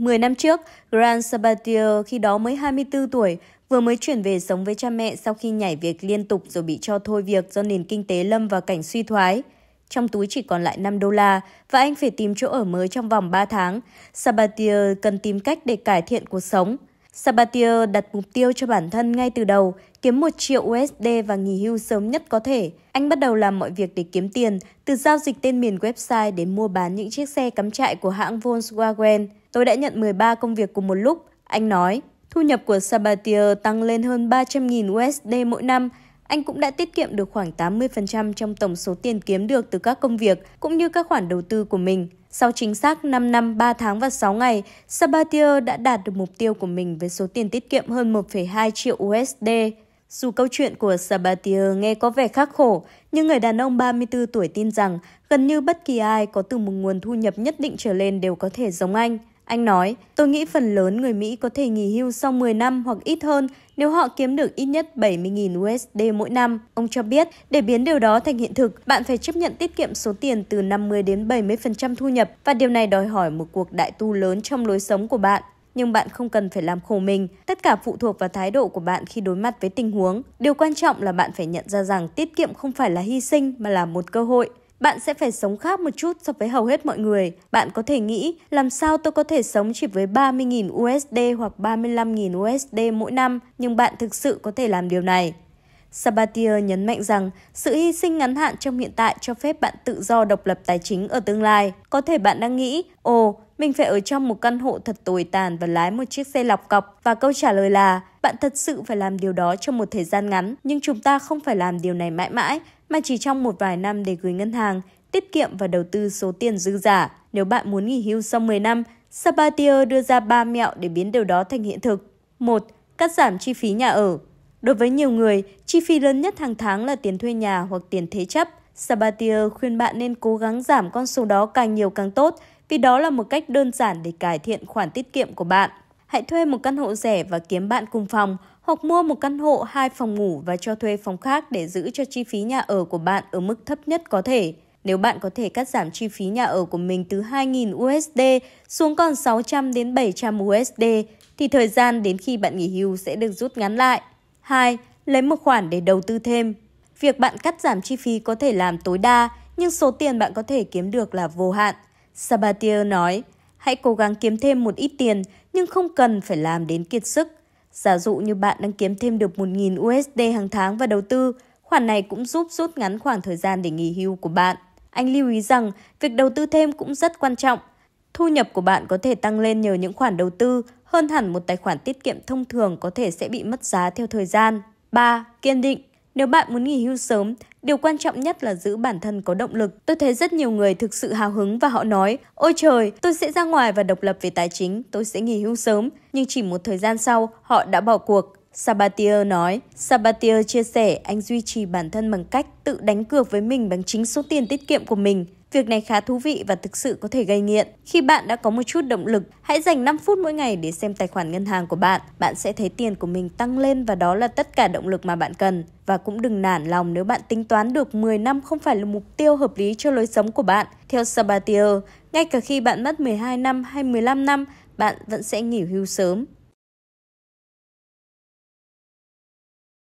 10 năm trước, Grand Sabatier khi đó mới 24 tuổi, vừa mới chuyển về sống với cha mẹ sau khi nhảy việc liên tục rồi bị cho thôi việc do nền kinh tế lâm vào cảnh suy thoái. Trong túi chỉ còn lại 5 đô la và anh phải tìm chỗ ở mới trong vòng 3 tháng. Sabatier cần tìm cách để cải thiện cuộc sống. Sabatier đặt mục tiêu cho bản thân ngay từ đầu, kiếm 1 triệu USD và nghỉ hưu sớm nhất có thể. Anh bắt đầu làm mọi việc để kiếm tiền, từ giao dịch tên miền website đến mua bán những chiếc xe cắm trại của hãng Volkswagen. Tôi đã nhận 13 công việc cùng một lúc, anh nói. Thu nhập của Sabatier tăng lên hơn 300.000 USD mỗi năm. Anh cũng đã tiết kiệm được khoảng 80% trong tổng số tiền kiếm được từ các công việc cũng như các khoản đầu tư của mình. Sau chính xác 5 năm 3 tháng và 6 ngày, Sabatier đã đạt được mục tiêu của mình với số tiền tiết kiệm hơn 1,2 triệu USD. Dù câu chuyện của Sabatier nghe có vẻ khắc khổ, nhưng người đàn ông 34 tuổi tin rằng gần như bất kỳ ai có từ một nguồn thu nhập nhất định trở lên đều có thể giống anh. Anh nói, tôi nghĩ phần lớn người Mỹ có thể nghỉ hưu sau 10 năm hoặc ít hơn nếu họ kiếm được ít nhất 70.000 USD mỗi năm. Ông cho biết, để biến điều đó thành hiện thực, bạn phải chấp nhận tiết kiệm số tiền từ 50 đến 70% thu nhập và điều này đòi hỏi một cuộc đại tu lớn trong lối sống của bạn nhưng bạn không cần phải làm khổ mình. Tất cả phụ thuộc vào thái độ của bạn khi đối mặt với tình huống. Điều quan trọng là bạn phải nhận ra rằng tiết kiệm không phải là hy sinh mà là một cơ hội bạn sẽ phải sống khác một chút so với hầu hết mọi người. Bạn có thể nghĩ, làm sao tôi có thể sống chỉ với 30.000 USD hoặc 35.000 USD mỗi năm, nhưng bạn thực sự có thể làm điều này. Sabatier nhấn mạnh rằng sự hy sinh ngắn hạn trong hiện tại cho phép bạn tự do độc lập tài chính ở tương lai. Có thể bạn đang nghĩ, ồ, mình phải ở trong một căn hộ thật tồi tàn và lái một chiếc xe lọc cọc. Và câu trả lời là, bạn thật sự phải làm điều đó trong một thời gian ngắn, nhưng chúng ta không phải làm điều này mãi mãi mà chỉ trong một vài năm để gửi ngân hàng, tiết kiệm và đầu tư số tiền dư giả. Nếu bạn muốn nghỉ hưu sau 10 năm, Sabatier đưa ra 3 mẹo để biến điều đó thành hiện thực. 1. Cắt giảm chi phí nhà ở. Đối với nhiều người, chi phí lớn nhất hàng tháng là tiền thuê nhà hoặc tiền thế chấp. Sabatier khuyên bạn nên cố gắng giảm con số đó càng nhiều càng tốt vì đó là một cách đơn giản để cải thiện khoản tiết kiệm của bạn hãy thuê một căn hộ rẻ và kiếm bạn cùng phòng, hoặc mua một căn hộ hai phòng ngủ và cho thuê phòng khác để giữ cho chi phí nhà ở của bạn ở mức thấp nhất có thể. Nếu bạn có thể cắt giảm chi phí nhà ở của mình từ 2.000 USD xuống còn 600 đến 700 USD, thì thời gian đến khi bạn nghỉ hưu sẽ được rút ngắn lại. 2. Lấy một khoản để đầu tư thêm. Việc bạn cắt giảm chi phí có thể làm tối đa, nhưng số tiền bạn có thể kiếm được là vô hạn. Sabatier nói, Hãy cố gắng kiếm thêm một ít tiền, nhưng không cần phải làm đến kiệt sức. Giả dụ như bạn đang kiếm thêm được 1.000 USD hàng tháng và đầu tư, khoản này cũng giúp rút ngắn khoảng thời gian để nghỉ hưu của bạn. Anh lưu ý rằng, việc đầu tư thêm cũng rất quan trọng. Thu nhập của bạn có thể tăng lên nhờ những khoản đầu tư, hơn hẳn một tài khoản tiết kiệm thông thường có thể sẽ bị mất giá theo thời gian. 3. Kiên định nếu bạn muốn nghỉ hưu sớm, điều quan trọng nhất là giữ bản thân có động lực. Tôi thấy rất nhiều người thực sự hào hứng và họ nói, ôi trời, tôi sẽ ra ngoài và độc lập về tài chính, tôi sẽ nghỉ hưu sớm. Nhưng chỉ một thời gian sau, họ đã bỏ cuộc. Sabatier nói, Sabatier chia sẻ anh duy trì bản thân bằng cách tự đánh cược với mình bằng chính số tiền tiết kiệm của mình. Việc này khá thú vị và thực sự có thể gây nghiện. Khi bạn đã có một chút động lực, hãy dành 5 phút mỗi ngày để xem tài khoản ngân hàng của bạn. Bạn sẽ thấy tiền của mình tăng lên và đó là tất cả động lực mà bạn cần. Và cũng đừng nản lòng nếu bạn tính toán được 10 năm không phải là mục tiêu hợp lý cho lối sống của bạn. Theo Sabatier, ngay cả khi bạn mất 12 năm hay 15 năm, bạn vẫn sẽ nghỉ hưu sớm.